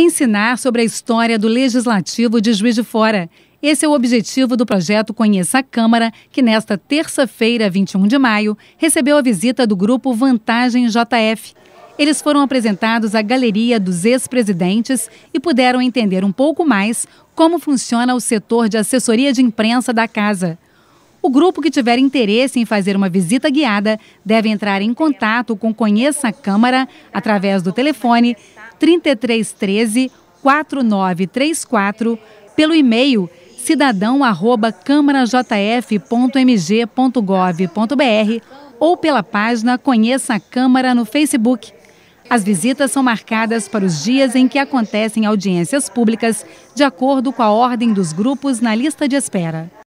ensinar sobre a história do Legislativo de Juiz de Fora. Esse é o objetivo do projeto Conheça a Câmara, que nesta terça-feira, 21 de maio, recebeu a visita do grupo Vantagem JF. Eles foram apresentados à galeria dos ex-presidentes e puderam entender um pouco mais como funciona o setor de assessoria de imprensa da casa. O grupo que tiver interesse em fazer uma visita guiada deve entrar em contato com Conheça a Câmara através do telefone 3313 4934 pelo e-mail cidadão@camarajf.mg.gov.br ou pela página Conheça a Câmara no Facebook. As visitas são marcadas para os dias em que acontecem audiências públicas, de acordo com a ordem dos grupos na lista de espera.